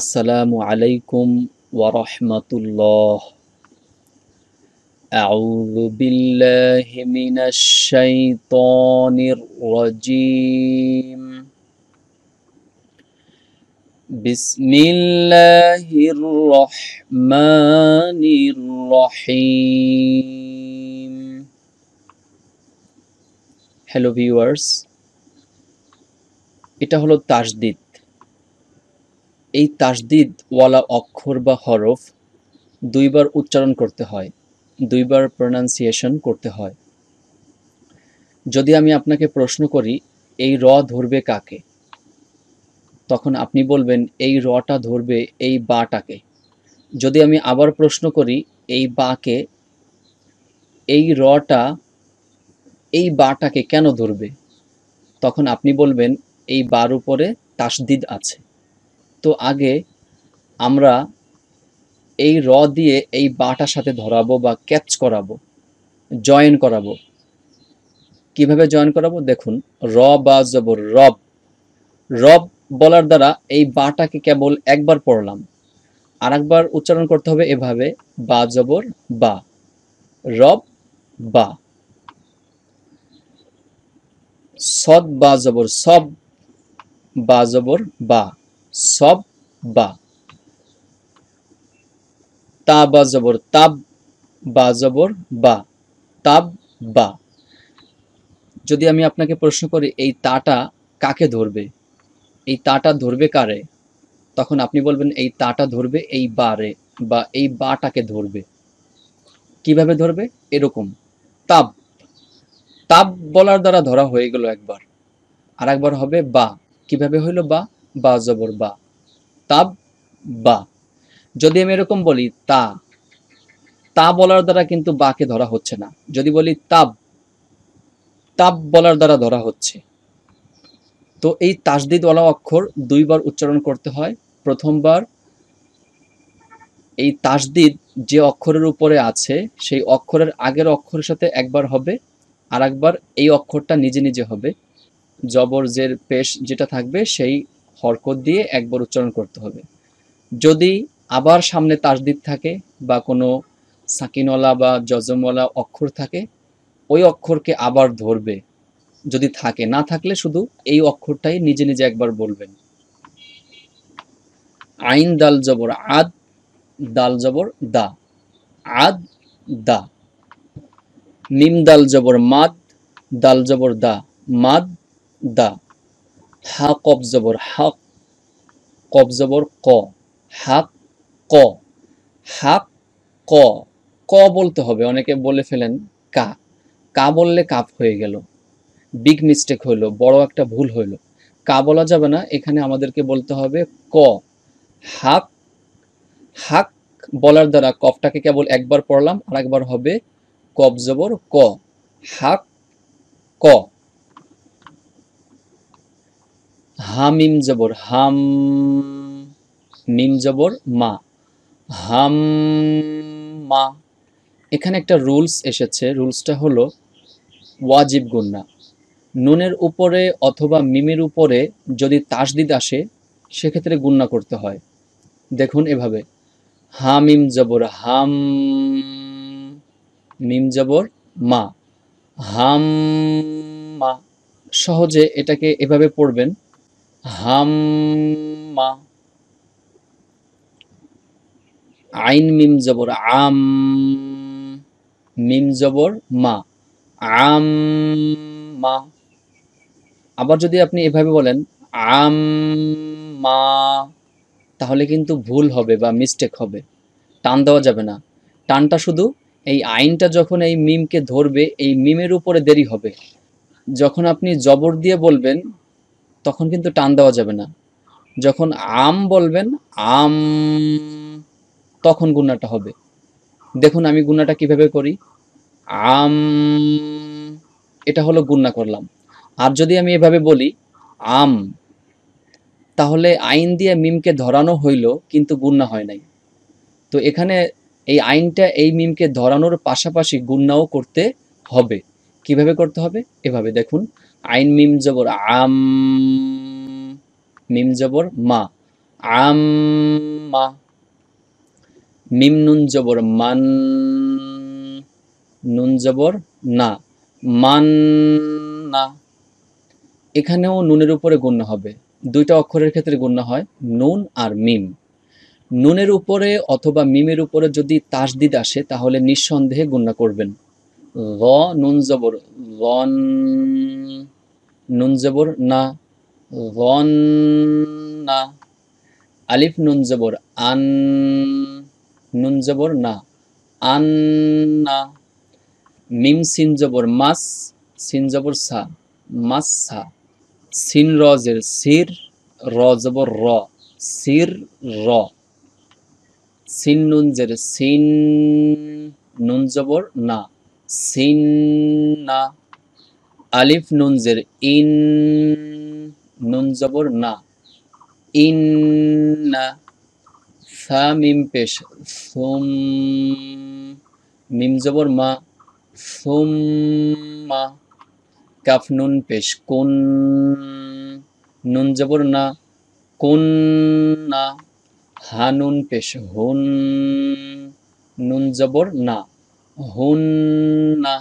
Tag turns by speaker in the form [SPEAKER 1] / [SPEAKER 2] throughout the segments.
[SPEAKER 1] আসসালামু আলাইকুম ওরহমতুল্লাহ أعوذ بالله من الشيطان الرجيم بسم الله الرحمن الرحيم হ্যালো ভিউয়ার্স এটা হলো তাসদিদ এই তাসদিদ ওয়ালা অক্ষর বা হরফ দুইবার উচ্চারণ করতে হয় দুইবার প্রনাউন্সিয়েশন করতে হয় যদি আমি আপনাকে প্রশ্ন করি এই র ধরবে কাকে তখন আপনি বলবেন এই রটা ধরবে এই বাটাকে যদি আমি আবার প্রশ্ন করি এই বাকে এই রটা এই বাটাকে কেন ধরবে তখন আপনি বলবেন এই বার উপরে তাসদিদ আছে তো আগে আমরা এই র দিয়ে এই বাটার সাথে ধরাবো বা ক্যাচ করাবো জয়েন করাবো কিভাবে জয়েন করাবো দেখুন র বা জবর রব রব বলার দ্বারা এই বাটাকে কেবল একবার পড়লাম আর একবার উচ্চারণ করতে হবে এভাবে বা জবর বা রব বা সদ বা জবর সব বা জবর বা সব বা তা বা জবর তাব বা জবর বা তাব বা যদি আমি আপনাকে প্রশ্ন করি এই তাটা কাকে ধরবে এই তাটা ধরবে কারে তখন আপনি বলবেন এই তাটা ধরবে এই বারে বা এই বাটাকে ধরবে কিভাবে ধরবে এরকম তাব তাব বলার দ্বারা ধরা হয়ে গেল একবার আর একবার হবে বা কিভাবে হইল বা বা জবর বা তাব বা যদি আমি এরকম বলি তা তা বলার দ্বারা কিন্তু বাকে ধরা হচ্ছে না যদি বলি তাব তাব বলার দ্বারা ধরা হচ্ছে তো এই তাসদিদ তাসদিদওয়ালা অক্ষর দুইবার উচ্চারণ করতে হয় প্রথমবার এই তাসদিদ যে অক্ষরের উপরে আছে সেই অক্ষরের আগের অক্ষরের সাথে একবার হবে আর একবার এই অক্ষরটা নিজে নিজে হবে জবর জের পেশ যেটা থাকবে সেই হরকত দিয়ে একবার উচ্চারণ করতে হবে যদি আবার সামনে তাসদিদ থাকে বা কোনো সাকিনওয়ালা বা জজমওয়ালা অক্ষর থাকে ওই অক্ষরকে আবার ধরবে যদি থাকে না থাকলে শুধু এই অক্ষরটাই নিজে নিজে একবার বলবেন আইন দাল জবর আদ দাল জবর দা আদ দা মিম দাল জবর মাদ দাল জবর দা মাদ দা হা কব হাক কবজবর ক হাক ক হাক ক ক বলতে হবে অনেকে বলে ফেলেন কা কা বললে কাপ হয়ে গেল বিগ মিস্টেক হইলো বড় একটা ভুল হইলো কা বলা যাবে না এখানে আমাদেরকে বলতে হবে ক হাক হাক বলার দ্বারা কফটাকে কেবল একবার পড়লাম আর একবার হবে কবজবর ক হাক ক হামিম জবর হাম মিম জবর মা হাম মা এখানে একটা রুলস এসেছে রুলসটা হলো ওয়াজিব গুন্না নুনের উপরে অথবা মিমের উপরে যদি তাসদিদ আসে সেক্ষেত্রে গুন্না করতে হয় দেখুন এভাবে হামিম জবর হাম মিম জবর মা হাম মা সহজে এটাকে এভাবে পড়বেন হাম্মা আইন মিম জবর আম মিম জবর মা আম মা আবার যদি আপনি এভাবে বলেন আম মা তাহলে কিন্তু ভুল হবে বা মিস্টেক হবে টান দেওয়া যাবে না টানটা শুধু এই আইনটা যখন এই মিমকে ধরবে এই মিমের উপরে দেরি হবে যখন আপনি জবর দিয়ে বলবেন তখন কিন্তু টান দেওয়া যাবে না যখন আম বলবেন আম তখন গুণাটা হবে দেখুন আমি গুণাটা কিভাবে করি আম এটা হলো গুণা করলাম আর যদি আমি এভাবে বলি আম তাহলে আইন দিয়ে মিমকে ধরানো হইল কিন্তু গুণা হয় নাই তো এখানে এই আইনটা এই মিমকে ধরানোর পাশাপাশি গুণাও করতে হবে কিভাবে করতে হবে এভাবে দেখুন আইন মিম জবর আম মিম জবর মা আম মা মিম নুন জবর মান নুন জবর না মান না এখানেও নুনের উপরে গণ্য হবে দুইটা অক্ষরের ক্ষেত্রে গণ্য হয় নুন আর মিম নুনের উপরে অথবা মিমের উপরে যদি তাসদিদ আসে তাহলে নিঃসন্দেহে গণ্য করবেন জবর নুন জবর না ভন না আলিফ নুন জবর আন নুন জবর না আন না মিম সিন জবর মাস সিন জবর সা মাস সা সিন রজের সির র জবর র সির র সিন নুন জের সিন নুন জবর না সিন্না আলিফ নুনজের ইন নুন না ইন্না সা মিম পেশ সোম মিম মা সোম্মা কাফ নুন পেশ কোন নুন না কোন না হানুন পেশ হুন নুন না হুন্না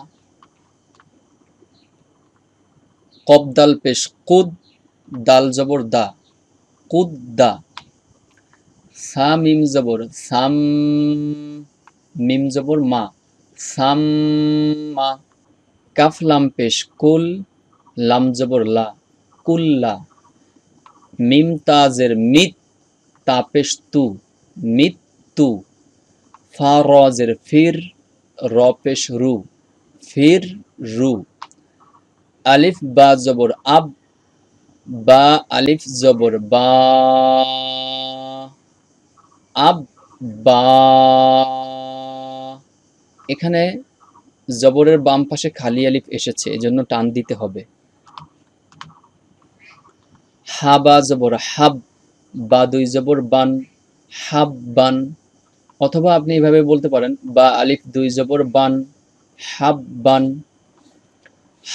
[SPEAKER 1] কব দাল পেশ কুদ দাল জবর দা কুদ দা সা মিম জবর সাম মিম জবর মা সাম মা কাফ লাম পেশ কুল লাম জবর লা কুল্লা মিম তাজের মিত তাপেশ তু মিত তু ফা রজের ফির রপেশ রু ফির রু আলিফ বা জবর আব বা আলিফ জবর বা আব বা এখানে জবরের বাম পাশে খালি আলিফ এসেছে এজন্য টান দিতে হবে হাবা জবর হাব বা দুই জবর বান হাব বান অথবা আপনি এভাবে বলতে পারেন বা আলিফ দুই জবর বান হাব বান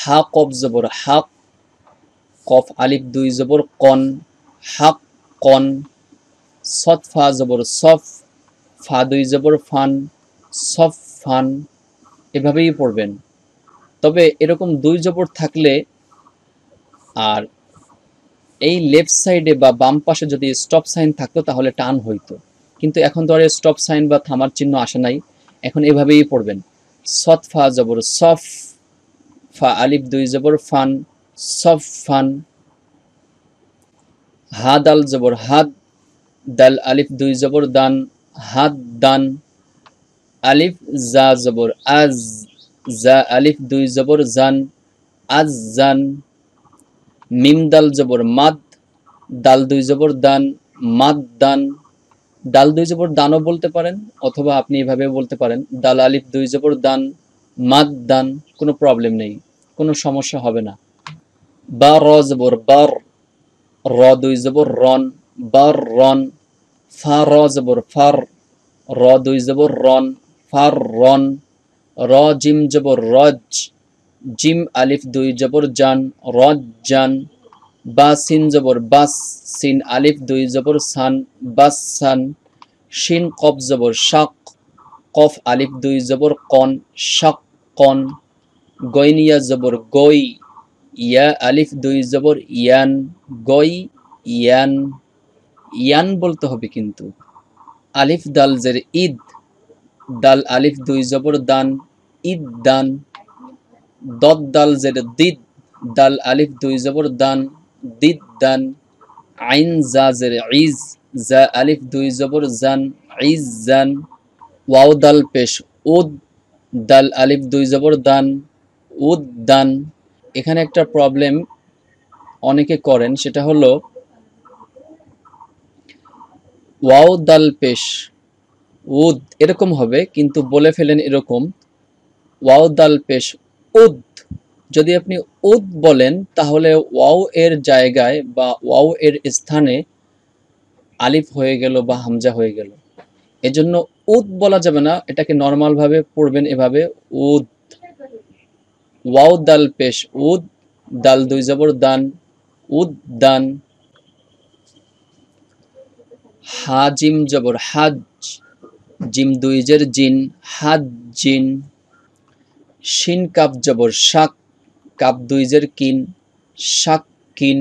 [SPEAKER 1] হা কফ জবর হাক কফ আলিফ দুই জবর কন হাক কন সত ফা জবর সফ ফা দুই জবর ফান সফ ফান এভাবেই পড়বেন তবে এরকম দুই জবর থাকলে আর এই লেফট সাইডে বা বাম পাশে যদি স্টপ সাইন থাকতো তাহলে টান হইতো কিন্তু এখন তো আর স্টপ সাইন বা থামার চিহ্ন আসে নাই এখন এভাবেই পড়বেন সত ফা জবর সফ ফা আলিফ দুই জবর ফান সফ ফান হা দাল জবর হাত দাল আলিফ দুই জবর দান হাত দান আলিফ জা জবর আজ জা আলিফ দুই জবর জান আজ জান মিম দাল জবর মাদ দাল দুই জবর দান মাদ দান ডাল দুই জবর দানও বলতে পারেন অথবা আপনি এভাবে বলতে পারেন দাল আলিফ দুই জবর দান মাদ দান কোনো প্রবলেম নেই কোনো সমস্যা হবে না বা র জবর বার র দুই জবর রন বার রন ফা র জবর ফার র দুই জবর রন ফার রন র জিম জবর রজ জিম আলিফ দুই জবর জান রজ জান বা সিন জবর বাস সিন আলিফ দুই জবর সান বাস সান সিন কফ জবর শাক কফ আলিফ দুই জবর কন শাক কন গৈনিয়া জবর গই ইয়া আলিফ দুই জবর ইয়ান গই ইয়ান ইয়ান বলতে হবে কিন্তু আলিফ দাল জের ঈদ দাল আলিফ দুই জবর দান ঈদ দান দদ দাল জের দিদ দাল আলিফ দুই জবর দান দিদান আইন জাজের ইজ জা আলিফ দুই জবর জান ইজ জান ওয়াও দাল পেশ উদ দাল আলিফ দুই জবর দান উদ দান এখানে একটা প্রবলেম অনেকে করেন সেটা হলো ওয়াও দাল পেশ উদ এরকম হবে কিন্তু বলে ফেলেন এরকম ওয়াও দাল পেশ উদ যদি আপনি উদ বলেন তাহলে ওয়াও এর জায়গায় বা ওয়াও এর স্থানে আলিফ হয়ে গেল বা হামজা হয়ে গেল এজন্য উদ বলা যাবে না এটাকে নর্মালভাবে পড়বেন এভাবে উদ ওয়াও দাল পেশ উদ দাল দুই জবর দান উদ দান হাজিম জবর হাজ জিম দুইজের জিন হাজ জিন শিন কাপ জবর শাক কাপ দুইজের কিন শাক কিন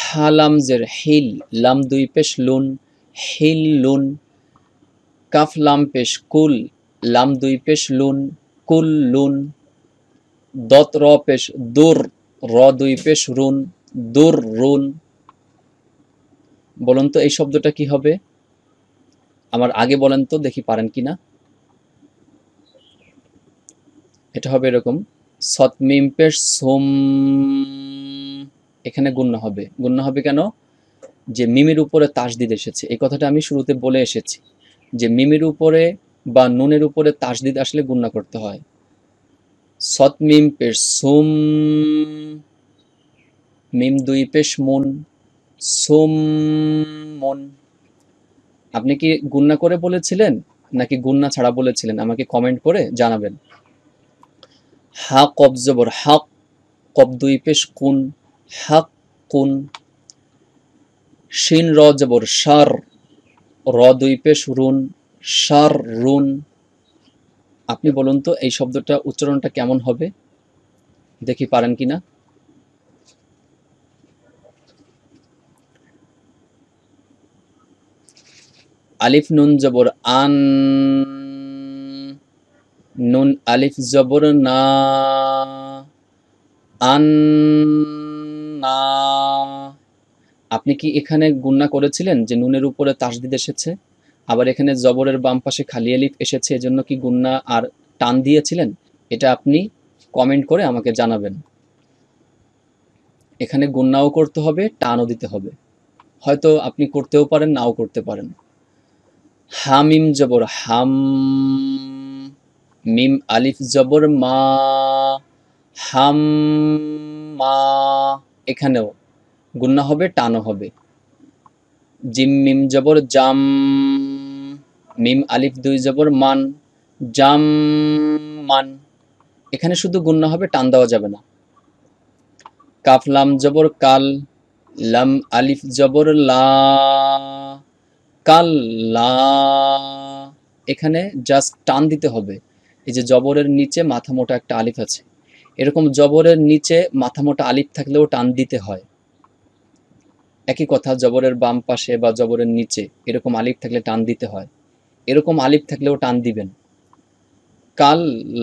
[SPEAKER 1] হালামজের হিল লাম দুই পেশ লুন হিল লুন কাফ লাম পেশ কুল লাম দুই পেশ লুন কুল লুন দত র পেশ দুর র দুই পেশ রুন দুর রুন বলুন তো এই শব্দটা কি হবে আমার আগে বলেন তো দেখি পারেন কি না এটা হবে এরকম সৎমিম পেশ সোম এখানে গুণ্য হবে গুণ্য হবে কেন যে মিমের উপরে তাসদিদ এসেছে এই কথাটা আমি শুরুতে বলে এসেছি যে মিমের উপরে বা নুনের উপরে তাসদিদ আসলে গুণ্য করতে হয় সৎ মিম পেশ সোম মিম দুই পেশ মন সোম মন আপনি কি গুন্না করে বলেছিলেন নাকি গুন্না ছাড়া বলেছিলেন আমাকে কমেন্ট করে জানাবেন হা কব জবর হাক কব দুই পেশ কুন হাক কুন শিন র জবর সার র দুই পেশ রুন সার রুন আপনি বলুন তো এই শব্দটা উচ্চারণটা কেমন হবে দেখি পারেন কি না আলিফ নুন জবর আন নুন আলিফ জবর না আন না আপনি কি এখানে গুণনা করেছিলেন যে নুনের উপরে তাসদিদ এসেছে আবার এখানে জবরের বাম পাশে খালি আলিফ এসেছে এজন্য কি গুণনা আর টান দিয়েছিলেন এটা আপনি কমেন্ট করে আমাকে জানাবেন এখানে গুণনাও করতে হবে টানও দিতে হবে হয়তো আপনি করতেও পারেন নাও করতে পারেন হামিম জবর হাম মিম আলিফ জবর মা হাম মা এখানেও গুন্না হবে টানো হবে জিম মিম জবর জাম মিম আলিফ দুই জবর মান জাম মান এখানে শুধু গুন্না হবে টান দেওয়া যাবে না কাফ লাম জবর কাল লাম আলিফ জবর লা কাল লা এখানে জাস্ট টান দিতে হবে এই যে জবরের নিচে মাথা মোটা একটা আলিফ আছে এরকম জবরের নিচে মাথা মোটা আলিফ থাকলেও টান দিতে হয় একই কথা জবরের বাম পাশে বা জবরের নিচে এরকম আলিফ থাকলে টান দিতে হয় এরকম আলিফ থাকলেও টান দিবেন কাল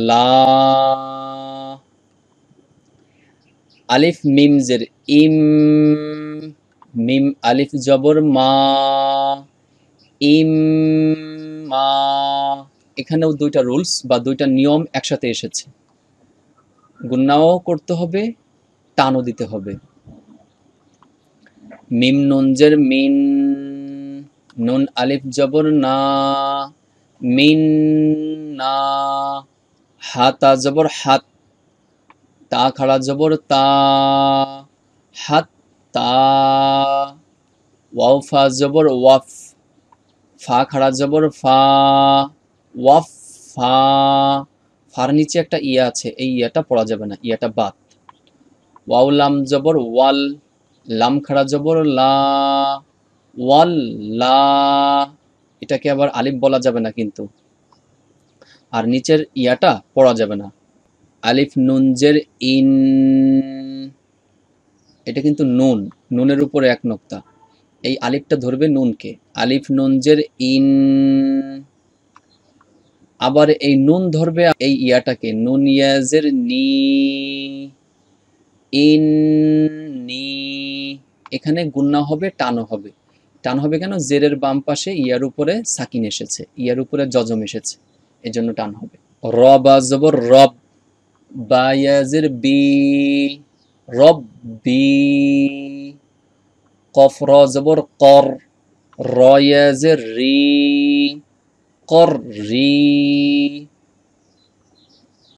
[SPEAKER 1] লা আলিফ মিমজের ইম মিম আলিফ জবর মা ইম মা এখানেও দুইটা রুলস বা দুইটা নিয়ম একসাথে এসেছে গুন্নাও করতে হবে টানও দিতে হবে মিম নঞ্জের মিন নুন আলিফ জবর না মিন না হাতা জবর হাত তা খাড়া জবর তা হাত তা ওয়াফা জবর ওয়াফ ফা খাড়া জবর ফা ওয়াফ ফা ফার নিচে একটা ইয়া আছে এই ইয়াটা পড়া যাবে না ইয়াটা বাত ওয়াও লাম জবর ওয়াল লাম খাড়া জবর লা ওয়াল লা এটাকে আবার আলিফ বলা যাবে না কিন্তু আর নিচের ইয়াটা পড়া যাবে না আলিফ নুনজের ইন এটা কিন্তু নুন নুনের উপরে এক নক্তা এই আলিফটা ধরবে নুনকে আলিফ নুনজের ইন আবার এই নুন ধরবে এই ইয়াটাকে নুন ইয়াজের নি ইন নি এখানে গুন্না হবে টানো হবে টান হবে কেন জেরের বাম পাশে ইয়ার উপরে সাকিন এসেছে ইয়ার উপরে জজম এসেছে এই জন্য টান হবে রব আজবর রব বায়াজের বি রব বি কফ র জবর কর রয়াজের রি قري